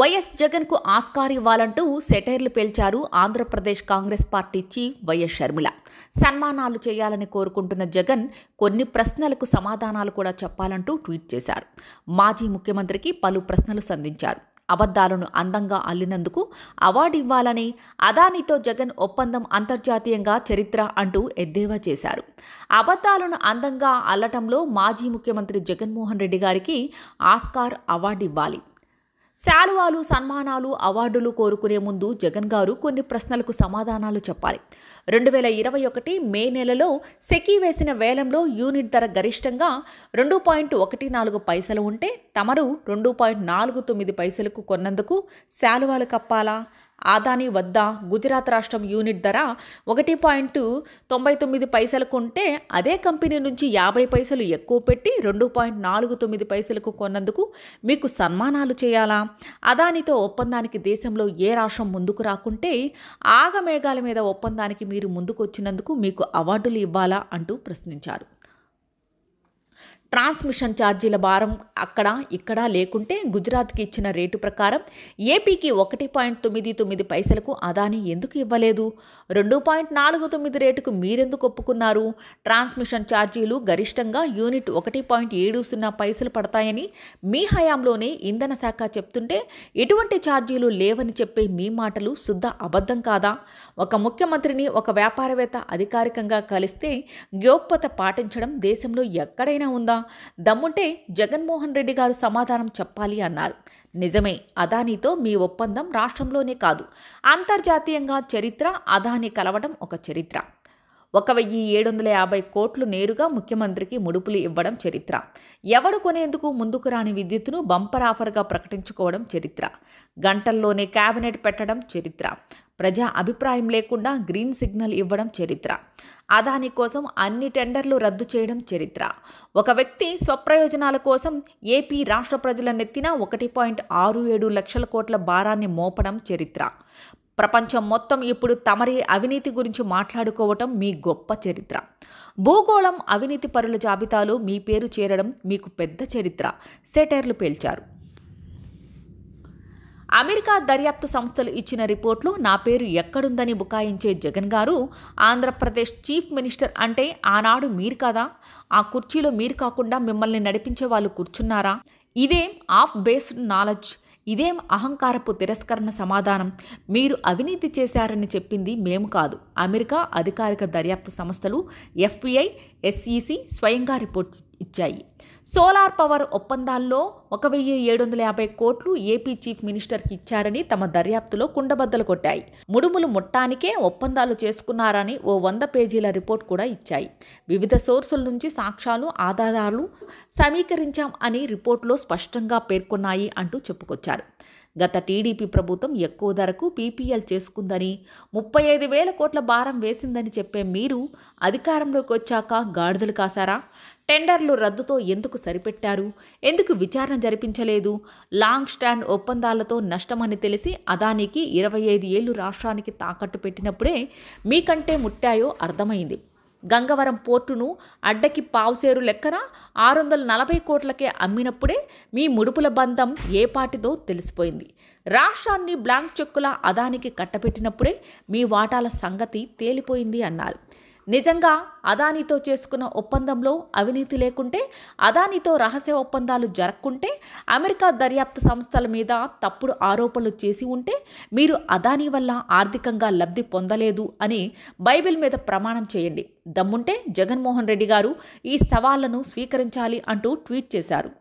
YS జగన్కు ఇవ్వాలంటూ సెటైర్లు పేల్చారు Andhra Pradesh Congress party chief YS Sharmila సన్మానాలు చేయాలని కోరుకుంటున్న జగన్ కొన్ని ప్రశ్నలకు సమాధానాలు కూడా చెప్పాలంటూ ట్వీట్ చేశారు మాజీ ముఖ్యమంత్రికి పలు ప్రశ్నలు సంధించారు అబద్ధాలను అందంగా అల్లినందుకు అవార్డు ఇవ్వాలని అదానితో జగన్ ఒప్పందం అంతర్జాతీయంగా చరిత్ర అంటూ ఎద్దేవా చేశారు అబద్ధాలను అందంగా అల్లటంలో మాజీ ముఖ్యమంత్రి జగన్మోహన్ రెడ్డి గారికి ఆస్కార్ అవార్డు ఇవ్వాలి శాలువాలు సన్మానాలు అవార్డులు కోరుకునే ముందు జగన్ గారు కొన్ని ప్రశ్నలకు సమాధానాలు చెప్పాలి రెండు వేల ఇరవై ఒకటి మే నెలలో సెకీ వేసిన వేలంలో యూనిట్ ధర గరిష్టంగా రెండు పాయింట్ ఒకటి నాలుగు పైసలు ఉంటే తమరు రెండు పాయింట్ నాలుగు తొమ్మిది పైసలకు కొన్నందుకు శాలువాలు కప్పాలా ఆదాని వద్ద గుజరాత్ రాష్ట్రం యూనిట్ ధర ఒకటి పాయింట్ తొంభై తొమ్మిది పైసలకు ఉంటే అదే కంపెనీ నుంచి యాభై పైసలు ఎక్కువ పెట్టి రెండు పాయింట్ నాలుగు తొమ్మిది పైసలకు కొన్నందుకు మీకు సన్మానాలు చేయాలా అదానితో ఒప్పందానికి దేశంలో ఏ రాష్ట్రం ముందుకు రాకుంటే ఆగమేఘాల మీద ఒప్పందానికి మీరు వచ్చినందుకు మీకు అవార్డులు ఇవ్వాలా అంటూ ప్రశ్నించారు ట్రాన్స్మిషన్ ఛార్జీల భారం అక్కడ ఇక్కడ లేకుంటే గుజరాత్కి ఇచ్చిన రేటు ప్రకారం ఏపీకి ఒకటి పాయింట్ తొమ్మిది తొమ్మిది పైసలకు అదాని ఎందుకు ఇవ్వలేదు రెండు పాయింట్ నాలుగు తొమ్మిది రేటుకు మీరెందుకు ఒప్పుకున్నారు ట్రాన్స్మిషన్ ఛార్జీలు గరిష్టంగా యూనిట్ ఒకటి పాయింట్ ఏడు సున్నా పైసలు పడతాయని మీ హయాంలోనే ఇంధన శాఖ చెప్తుంటే ఎటువంటి ఛార్జీలు లేవని చెప్పే మీ మాటలు శుద్ధ అబద్ధం కాదా ఒక ముఖ్యమంత్రిని ఒక వ్యాపారవేత్త అధికారికంగా కలిస్తే గ్యోపత పాటించడం దేశంలో ఎక్కడైనా ఉందా దమ్ముంటే జగన్మోహన్ రెడ్డి గారు సమాధానం చెప్పాలి అన్నారు నిజమే అదానీతో మీ ఒప్పందం రాష్ట్రంలోనే కాదు అంతర్జాతీయంగా చరిత్ర అదానీ కలవడం ఒక చరిత్ర ఒక వెయ్యి ఏడు వందల యాభై కోట్లు నేరుగా ముఖ్యమంత్రికి ముడుపులు ఇవ్వడం చరిత్ర ఎవడు కొనేందుకు ముందుకు రాని విద్యుత్తును బంపర్ ఆఫర్గా ప్రకటించుకోవడం చరిత్ర గంటల్లోనే కేబినెట్ పెట్టడం చరిత్ర ప్రజా అభిప్రాయం లేకుండా గ్రీన్ సిగ్నల్ ఇవ్వడం చరిత్ర అదాని కోసం అన్ని టెండర్లు రద్దు చేయడం చరిత్ర ఒక వ్యక్తి స్వప్రయోజనాల కోసం ఏపీ రాష్ట్ర ప్రజల నెత్తిన ఒకటి పాయింట్ ఆరు ఏడు లక్షల కోట్ల భారాన్ని మోపడం చరిత్ర ప్రపంచం మొత్తం ఇప్పుడు తమరి అవినీతి గురించి మాట్లాడుకోవటం మీ గొప్ప చరిత్ర భూగోళం అవినీతి పరుల జాబితాలో మీ పేరు చేరడం మీకు పెద్ద చరిత్ర సెటైర్లు పేల్చారు అమెరికా దర్యాప్తు సంస్థలు ఇచ్చిన రిపోర్ట్లో నా పేరు ఎక్కడుందని బుకాయించే జగన్ గారు ఆంధ్రప్రదేశ్ చీఫ్ మినిస్టర్ అంటే ఆనాడు మీరు కదా ఆ కుర్చీలో మీరు కాకుండా మిమ్మల్ని నడిపించే వాళ్ళు కూర్చున్నారా ఇదేం ఆఫ్ బేస్డ్ నాలెడ్జ్ ఇదేం అహంకారపు తిరస్కరణ సమాధానం మీరు అవినీతి చేశారని చెప్పింది మేము కాదు అమెరికా అధికారిక దర్యాప్తు సంస్థలు ఎఫ్బిఐ ఎస్ఈసి స్వయంగా రిపోర్ట్ ఇచ్చాయి సోలార్ పవర్ ఒప్పందాల్లో ఒక వెయ్యి ఏడు వందల యాభై కోట్లు ఏపీ చీఫ్ మినిస్టర్కి ఇచ్చారని తమ దర్యాప్తులో కుండబద్దలు కొట్టాయి ముడుములు ముట్టానికే ఒప్పందాలు చేసుకున్నారని ఓ వంద పేజీల రిపోర్ట్ కూడా ఇచ్చాయి వివిధ సోర్సుల నుంచి సాక్ష్యాలు ఆధారాలు సమీకరించాం అని రిపోర్టులో స్పష్టంగా పేర్కొన్నాయి అంటూ చెప్పుకొచ్చారు గత టీడీపీ ప్రభుత్వం ఎక్కువ ధరకు పీపీఎల్ చేసుకుందని ముప్పై ఐదు వేల కోట్ల భారం వేసిందని చెప్పే మీరు అధికారంలోకి వచ్చాక గాడిదలు కాసారా టెండర్లు రద్దుతో ఎందుకు సరిపెట్టారు ఎందుకు విచారణ జరిపించలేదు లాంగ్ స్టాండ్ ఒప్పందాలతో నష్టమని తెలిసి అదానికి ఇరవై ఐదు ఏళ్లు రాష్ట్రానికి తాకట్టు పెట్టినప్పుడే మీకంటే ముట్టాయో అర్థమైంది గంగవరం పోర్టును అడ్డకి పావుసేరు లెక్కన ఆరు వందల నలభై కోట్లకే అమ్మినప్పుడే మీ ముడుపుల బంధం ఏ పాటిదో తెలిసిపోయింది రాష్ట్రాన్ని బ్లాంక్ చెక్కుల అదానికి కట్టపెట్టినప్పుడే మీ వాటాల సంగతి తేలిపోయింది అన్నారు నిజంగా అదానితో చేసుకున్న ఒప్పందంలో అవినీతి లేకుంటే అదానితో రహస్య ఒప్పందాలు జరగకుంటే అమెరికా దర్యాప్తు సంస్థల మీద తప్పుడు ఆరోపణలు చేసి ఉంటే మీరు అదాని వల్ల ఆర్థికంగా లబ్ధి పొందలేదు అని బైబిల్ మీద ప్రమాణం చేయండి దమ్ముంటే జగన్మోహన్ రెడ్డి గారు ఈ సవాళ్లను స్వీకరించాలి అంటూ ట్వీట్ చేశారు